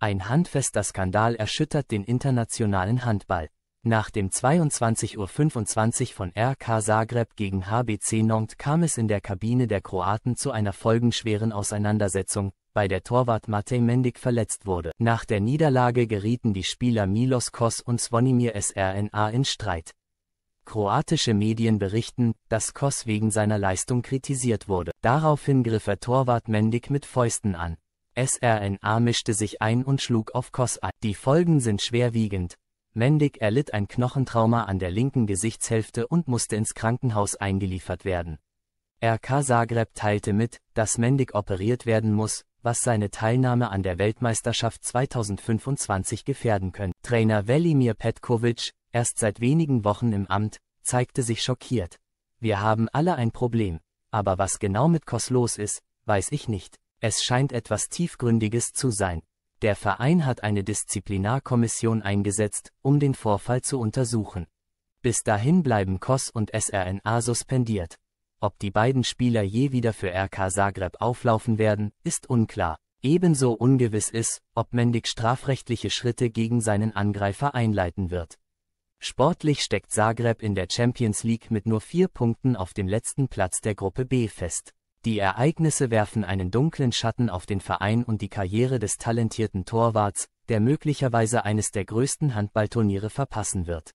Ein handfester Skandal erschüttert den internationalen Handball. Nach dem 22.25 Uhr von RK Zagreb gegen HBC Nantes kam es in der Kabine der Kroaten zu einer folgenschweren Auseinandersetzung, bei der Torwart Matej Mendik verletzt wurde. Nach der Niederlage gerieten die Spieler Milos Kos und Svonimir Srna in Streit. Kroatische Medien berichten, dass Kos wegen seiner Leistung kritisiert wurde. Daraufhin griff er Torwart Mendik mit Fäusten an. SRNA mischte sich ein und schlug auf Koss ein. Die Folgen sind schwerwiegend. Mendig erlitt ein Knochentrauma an der linken Gesichtshälfte und musste ins Krankenhaus eingeliefert werden. RK Zagreb teilte mit, dass Mendig operiert werden muss, was seine Teilnahme an der Weltmeisterschaft 2025 gefährden könnte. Trainer Velimir Petkovic, erst seit wenigen Wochen im Amt, zeigte sich schockiert. Wir haben alle ein Problem, aber was genau mit Kos los ist, weiß ich nicht. Es scheint etwas Tiefgründiges zu sein. Der Verein hat eine Disziplinarkommission eingesetzt, um den Vorfall zu untersuchen. Bis dahin bleiben Kos und SRNA suspendiert. Ob die beiden Spieler je wieder für RK Zagreb auflaufen werden, ist unklar. Ebenso ungewiss ist, ob Mendig strafrechtliche Schritte gegen seinen Angreifer einleiten wird. Sportlich steckt Zagreb in der Champions League mit nur vier Punkten auf dem letzten Platz der Gruppe B fest. Die Ereignisse werfen einen dunklen Schatten auf den Verein und die Karriere des talentierten Torwarts, der möglicherweise eines der größten Handballturniere verpassen wird